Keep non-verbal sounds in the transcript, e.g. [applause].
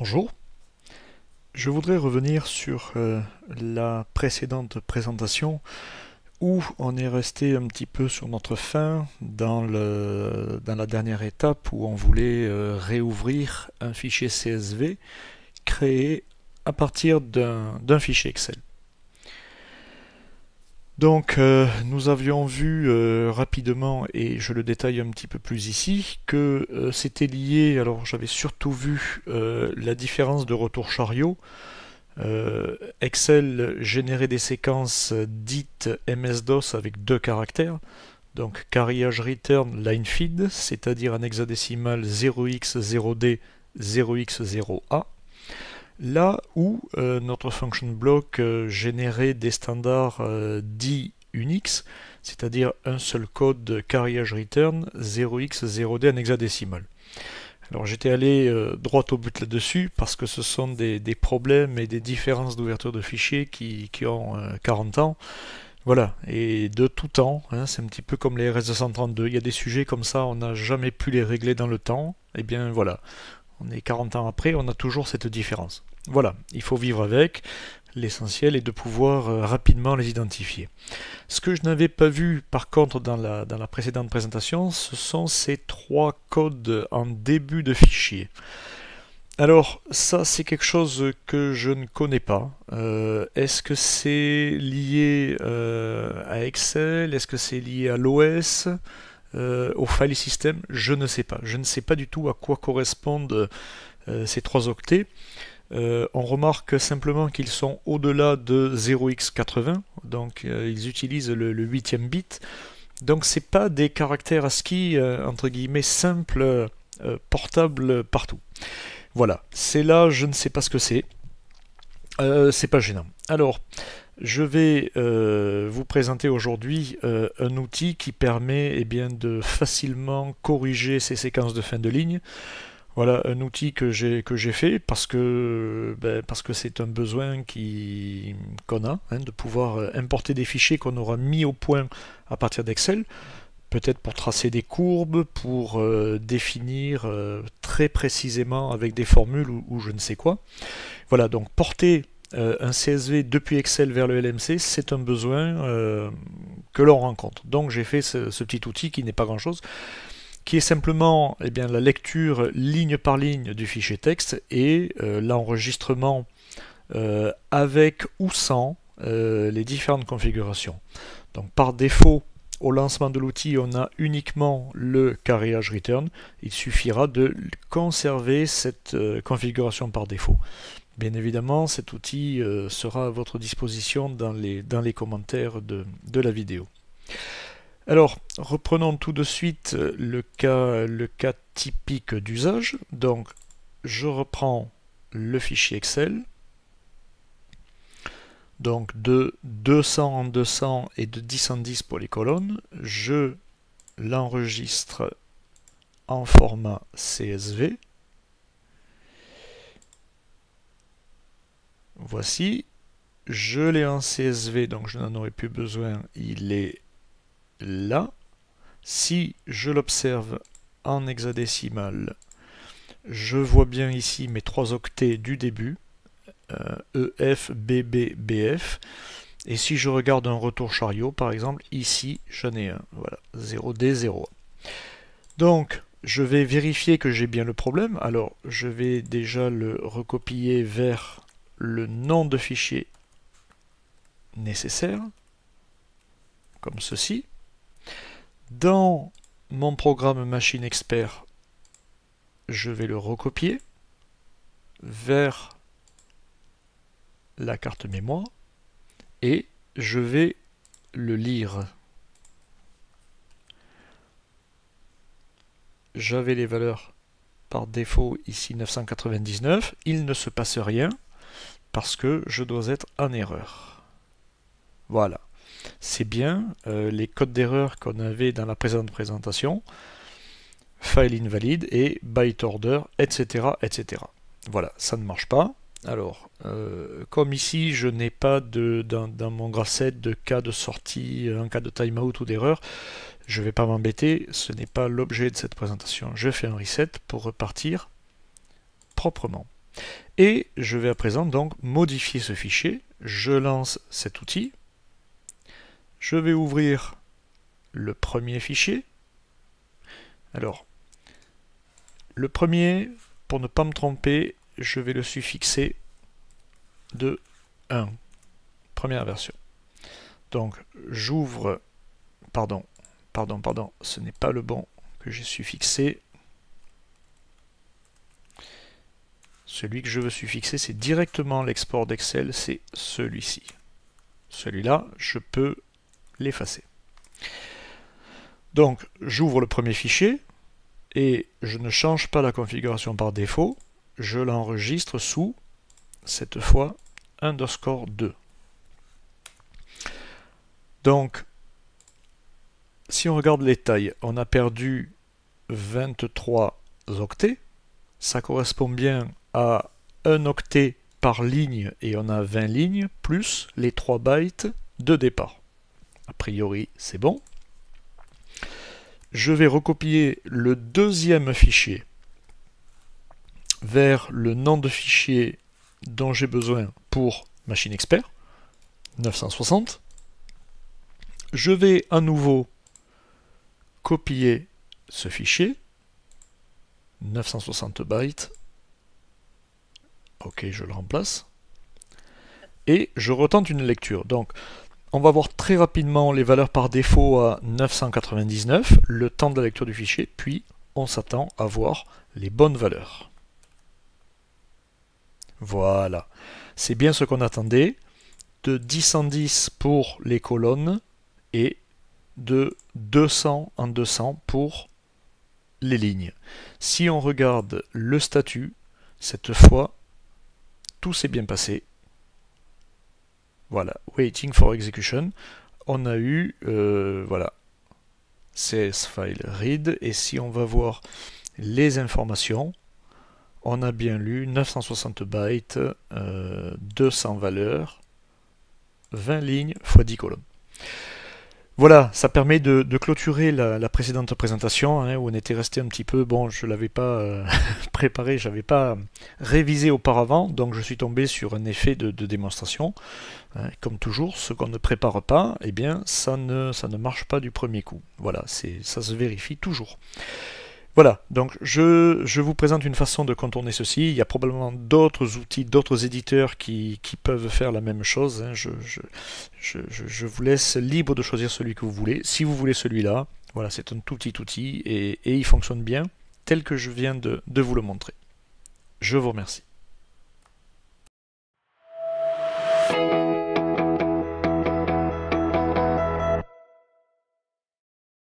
Bonjour. Je voudrais revenir sur euh, la précédente présentation où on est resté un petit peu sur notre fin dans, la dernière étape où on voulait euh, réouvrir un fichier CSV créé à partir d'un fichier Excel. Donc euh, nous avions vu euh, rapidement, et je le détaille un petit peu plus ici, que euh, c'était lié, alors j'avais surtout vu la différence de retour chariot. Excel générait des séquences dites MS-DOS avec deux caractères, donc carriage return line feed, c'est-à-dire un hexadécimal 0x0d 0x0a, Là où euh, notre function block euh, générait des standards euh, dits Unix, c'est-à-dire un seul code de carriage return 0x0d en hexadécimal. Alors j'étais allé droit au but là-dessus parce que ce sont des, problèmes et des différences d'ouverture de fichiers qui, ont 40 ans. Voilà, et de tout temps, hein, c'est un petit peu comme les RS-232, il y a des sujets comme ça, on n'a jamais pu les régler dans le temps, et eh bien voilà, on est 40 ans après, on a toujours cette différence. Voilà, il faut vivre avec. L'essentiel est de pouvoir euh, rapidement les identifier. Ce que je n'avais pas vu par contre dans la, précédente présentation, ce sont ces trois codes en début de fichier. Alors ça c'est quelque chose que je ne connais pas. Euh, est-ce que c'est lié euh, à Excel Est-ce que c'est lié à l'OS euh, au file system, je ne sais pas. Je ne sais pas du tout à quoi correspondent euh, ces trois octets. Euh, on remarque simplement qu'ils sont au-delà de 0x80, donc ils utilisent le, 8 huitième bit. Donc c'est pas des caractères ASCII entre guillemets simples, portables partout. Voilà, c'est là, je ne sais pas ce que c'est. c'est pas gênant. Alors, je vais euh, vous présenter aujourd'hui euh, un outil qui permet eh bien, de facilement corriger ces séquences de fin de ligne. Voilà un outil que j'ai que j'ai fait parce que ben, parce que c'est un besoin qui qu'on a hein, de pouvoir euh, importer des fichiers qu'on aura mis au point à partir d'Excel peut-être pour tracer des courbes, pour définir très précisément avec des formules ou, ou, je ne sais quoi. Voilà, donc porter euh, un CSV depuis Excel vers le LMC, c'est un besoin euh, que l'on rencontre. Donc j'ai fait ce, petit outil qui n'est pas grand-chose, qui est simplement eh bien, la lecture ligne par ligne du fichier texte et euh, l'enregistrement avec ou sans les différentes configurations. Donc par défaut, au lancement de l'outil, on a uniquement le carriage return. Il suffira de conserver cette configuration par défaut. Bien évidemment, cet outil euh, sera à votre disposition dans les, commentaires de, la vidéo. Alors, reprenons tout de suite le cas, le cas typique d'usage. Donc, je reprends le fichier Excel. Donc, de 200 en 200 et de 10 en 10 pour les colonnes. Je l'enregistre en format CSV. voici. Je l'ai en CSV, donc je n'en aurais plus besoin. Il est là. Si je l'observe en hexadécimal, je vois bien ici mes trois octets du début, euh, e B, EF, B, BF. Et si je regarde un retour chariot, par exemple, ici, j'en ai un. Voilà, 0D, 0. Donc, je vais vérifier que j'ai bien le problème. Alors, je vais déjà le recopier vers le nom de fichier nécessaire, comme ceci. Dans mon programme Machine Expert, je vais le recopier vers la carte mémoire et je vais le lire. J'avais les valeurs par défaut ici 999, il ne se passe rien, parce que je dois être en erreur. Voilà. C'est bien euh, les codes d'erreur qu'on avait dans la présente présentation, file invalid et byte order, etc. etc. Voilà, ça ne marche pas. Alors, euh, comme ici, je n'ai pas dans, mon grasset de cas de sortie euh, en cas de timeout ou d'erreur, je ne vais pas m'embêter, ce n'est pas l'objet de cette présentation. Je fais un reset pour repartir proprement. Et je vais à présent donc modifier ce fichier. Je lance cet outil. Je vais ouvrir le premier fichier. Alors, le premier, pour ne pas me tromper, je vais le suffixer de 1. Première version. Donc, j'ouvre... Pardon, pardon, pardon, ce n'est pas le bon que j'ai suffixé. Celui que je veux suffixer, c'est directement l'export d'Excel, c'est celui-ci. Celui-là, je peux l'effacer. Donc, j'ouvre le premier fichier et je ne change pas la configuration par défaut. Je l'enregistre sous, cette fois, underscore 2. Donc, si on regarde les tailles, on a perdu 23 octets. Ça correspond bien à 1 octet par ligne et on a 20 lignes plus les 3 bytes de départ. A priori, c'est bon. Je vais recopier le deuxième fichier vers le nom de fichier dont j'ai besoin pour Machine Expert, 960. Je vais à nouveau copier ce fichier, 960 bytes, Ok, je le remplace. Et je retente une lecture. Donc, on va voir très rapidement les valeurs par défaut à 999, le temps de la lecture du fichier, puis on s'attend à voir les bonnes valeurs. Voilà, c'est bien ce qu'on attendait, de 10 pour les colonnes et de 200 en 200 pour les lignes. Si on regarde le statut, cette fois, tout s'est bien passé. Voilà, waiting for execution. On a eu, euh, voilà, CS file read. Et si on va voir les informations, on a bien lu 960 bytes, 200 euh, valeurs, 20 lignes x 10 colonnes. Voilà, ça permet de, clôturer la, précédente présentation hein, où on était resté un petit peu. Bon, je l'avais pas euh, [laughs] préparé, j'avais pas euh, révisé auparavant, donc je suis tombé sur un effet de, démonstration. Hein, comme toujours, ce qu'on ne prépare pas, eh bien, ça ne, ça ne marche pas du premier coup. Voilà, ça se vérifie toujours. Voilà, donc je, vous présente une façon de contourner ceci. Il y a probablement d'autres outils, d'autres éditeurs qui, peuvent faire la même chose. Hein. Je, je, vous laisse libre de choisir celui que vous voulez. Si vous voulez celui-là, voilà, c'est un tout petit outil et, il fonctionne bien tel que je viens de vous le montrer. Je vous remercie.